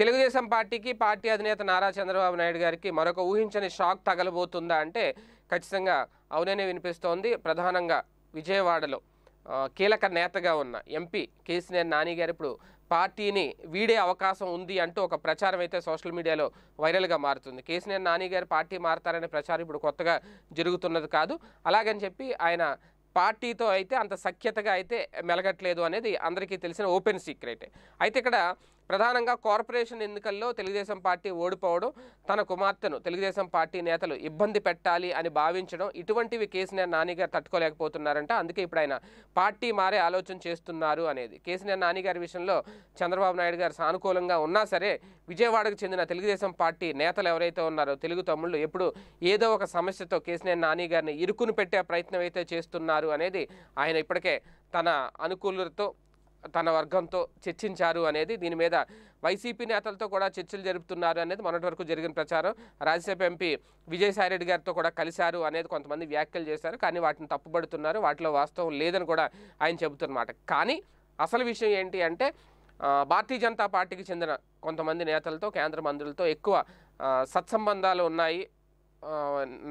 తెలుగుదేశం పార్టీకి పార్టీ అధినేత నారా చంద్రబాబు నాయుడు గారికి మరొక ఊహించని షాక్ తగలబోతుందా అంటే ఖచ్చితంగా అవుననే వినిపిస్తోంది ప్రధానంగా విజయవాడలో కీలక నేతగా ఉన్న ఎంపీ కేసీఆర్ నాని గారు ఇప్పుడు పార్టీని వీడే అవకాశం ఉంది అంటూ ఒక ప్రచారం అయితే సోషల్ మీడియాలో వైరల్గా మారుతుంది కేసీఆర్ నాని గారు పార్టీ మారతారనే ప్రచారం ఇప్పుడు కొత్తగా జరుగుతున్నది కాదు అలాగని చెప్పి ఆయన పార్టీతో అయితే అంత సఖ్యతగా అయితే మెలగట్లేదు అనేది అందరికీ తెలిసిన ఓపెన్ సీక్రెట్ అయితే ఇక్కడ ప్రధానంగా కార్పొరేషన్ ఎన్నికల్లో తెలుగుదేశం పార్టీ ఓడిపోవడం తన కుమార్తెను తెలుగుదేశం పార్టీ నేతలు ఇబ్బంది పెట్టాలి అని భావించడం ఇటువంటివి కేసీఆర్ నానిగారు తట్టుకోలేకపోతున్నారంట అందుకే ఇప్పుడు ఆయన పార్టీ మారే ఆలోచన చేస్తున్నారు అనేది కేసీఆర్ నానిగారి విషయంలో చంద్రబాబు నాయుడు గారు సానుకూలంగా ఉన్నా సరే విజయవాడకు చెందిన తెలుగుదేశం పార్టీ నేతలు ఎవరైతే ఉన్నారో తెలుగు తమ్ముళ్ళు ఎప్పుడు ఏదో ఒక సమస్యతో కేసీఆర్ నాని గారిని ఇరుకును పెట్టే ప్రయత్నం అయితే చేస్తున్నారు అనేది ఆయన ఇప్పటికే తన అనుకూలతో తన వర్గంతో చర్చించారు అనేది దీని మీద వైసీపీ నేతలతో కూడా చర్చలు జరుపుతున్నారు అనేది మొన్నటి వరకు జరిగిన ప్రచారం రాజ్యసభ ఎంపీ విజయసాయిరెడ్డి గారితో కూడా కలిశారు అనేది కొంతమంది వ్యాఖ్యలు చేశారు కానీ వాటిని తప్పుబడుతున్నారు వాటిలో వాస్తవం లేదని కూడా ఆయన చెబుతున్నమాట కానీ అసలు విషయం ఏంటి అంటే భారతీయ జనతా పార్టీకి చెందిన కొంతమంది నేతలతో కేంద్ర మంత్రులతో ఎక్కువ సత్సంబంధాలు ఉన్నాయి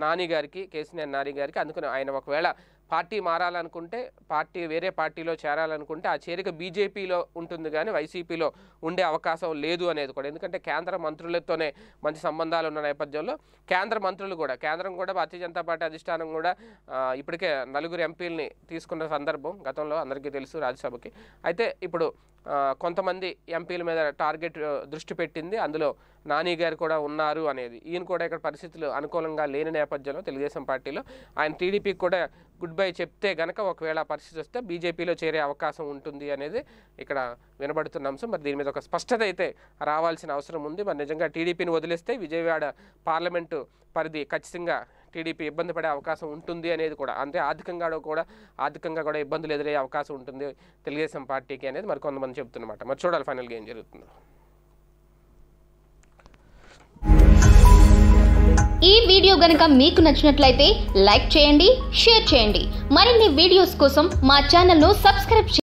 నాని గారికి కేసీఆర్ నాని గారికి అందుకని ఆయన ఒకవేళ పార్టీ మారాలనుకుంటే పార్టీ వేరే పార్టీలో చేరాలనుకుంటే ఆ చేరిక బీజేపీలో ఉంటుంది కానీ వైసీపీలో ఉండే అవకాశం లేదు అనేది కూడా ఎందుకంటే కేంద్ర మంత్రులతోనే మంచి సంబంధాలు ఉన్న నేపథ్యంలో కేంద్ర మంత్రులు కూడా కేంద్రం కూడా భారతీయ జనతా పార్టీ అధిష్టానం కూడా ఇప్పటికే నలుగురు ఎంపీలని తీసుకున్న సందర్భం గతంలో అందరికీ తెలుసు రాజ్యసభకి అయితే ఇప్పుడు కొంతమంది ఎంపీల మీద టార్గెట్ దృష్టి పెట్టింది అందులో నాని గారు కూడా ఉన్నారు అనేది ఈయన కూడా ఇక్కడ పరిస్థితులు అనుకూలంగా లేని నేపథ్యంలో తెలుగుదేశం పార్టీలో ఆయన టీడీపీకి కూడా గుడ్ బై చెప్తే గనక ఒకవేళ పరిస్థితి వస్తే బీజేపీలో చేరే అవకాశం ఉంటుంది అనేది ఇక్కడ వినబడుతున్న అంశం మరి దీని మీద ఒక స్పష్టత అయితే రావాల్సిన అవసరం ఉంది మరి నిజంగా టీడీపీని వదిలేస్తే విజయవాడ పార్లమెంటు పరిధి ఖచ్చితంగా టీడీపీ ఇబ్బంది పడే అవకాశం ఉంటుంది అనేది కూడా అంటే ఆర్థికంగా కూడా ఆర్థికంగా కూడా ఇబ్బందులు ఎదురయ్యే అవకాశం ఉంటుంది తెలుగుదేశం పార్టీకి అనేది మరి కొంతమంది చెప్తున్నమాట మరి చూడాలి ఫైనల్గా ఏం జరుగుతుందో ఈ వీడియో గనక మీకు నచ్చినట్లయితే లైక్ చేయండి షేర్ చేయండి మరిన్ని వీడియోస్ కోసం మా ఛానల్ను సబ్స్క్రైబ్ చేయండి